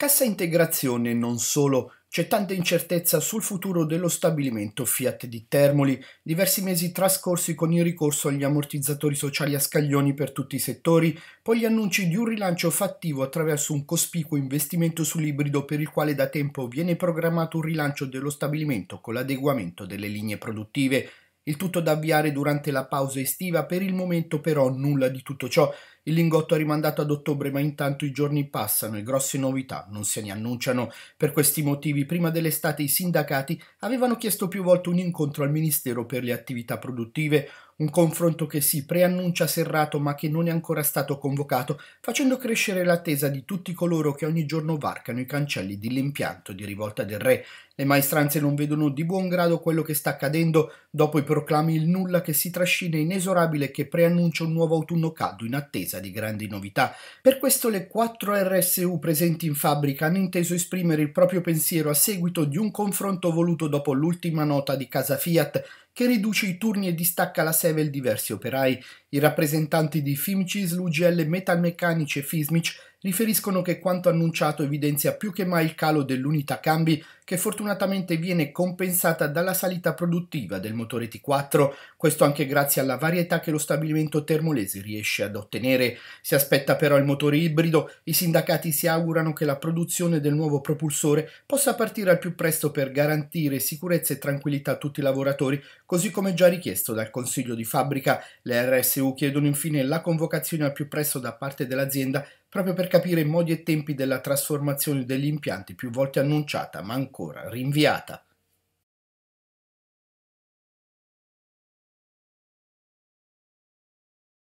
Cassa integrazione non solo, c'è tanta incertezza sul futuro dello stabilimento Fiat di Termoli, diversi mesi trascorsi con il ricorso agli ammortizzatori sociali a scaglioni per tutti i settori, poi gli annunci di un rilancio fattivo attraverso un cospicuo investimento sull'ibrido per il quale da tempo viene programmato un rilancio dello stabilimento con l'adeguamento delle linee produttive. Il tutto da avviare durante la pausa estiva, per il momento però nulla di tutto ciò, il lingotto è rimandato ad ottobre, ma intanto i giorni passano e grosse novità non se ne annunciano. Per questi motivi, prima dell'estate i sindacati avevano chiesto più volte un incontro al Ministero per le attività produttive, un confronto che si preannuncia serrato ma che non è ancora stato convocato, facendo crescere l'attesa di tutti coloro che ogni giorno varcano i cancelli dell'impianto di Rivolta del Re le maestranze non vedono di buon grado quello che sta accadendo dopo i proclami il nulla che si trascina inesorabile che preannuncia un nuovo autunno caldo in attesa di grandi novità. Per questo le quattro RSU presenti in fabbrica hanno inteso esprimere il proprio pensiero a seguito di un confronto voluto dopo l'ultima nota di casa Fiat che riduce i turni e distacca la Sevel diversi operai. I rappresentanti di Fimcis, Lugl, Metalmeccanici e Fismic riferiscono che quanto annunciato evidenzia più che mai il calo dell'unità cambi che fortunatamente viene compensata dalla salita produttiva del motore T4, questo anche grazie alla varietà che lo stabilimento termolese riesce ad ottenere. Si aspetta però il motore ibrido, i sindacati si augurano che la produzione del nuovo propulsore possa partire al più presto per garantire sicurezza e tranquillità a tutti i lavoratori, così come già richiesto dal Consiglio di fabbrica. Le RSU chiedono infine la convocazione al più presto da parte dell'azienda proprio per capire i modi e tempi della trasformazione degli impianti più volte annunciata, ma ancora rinviata.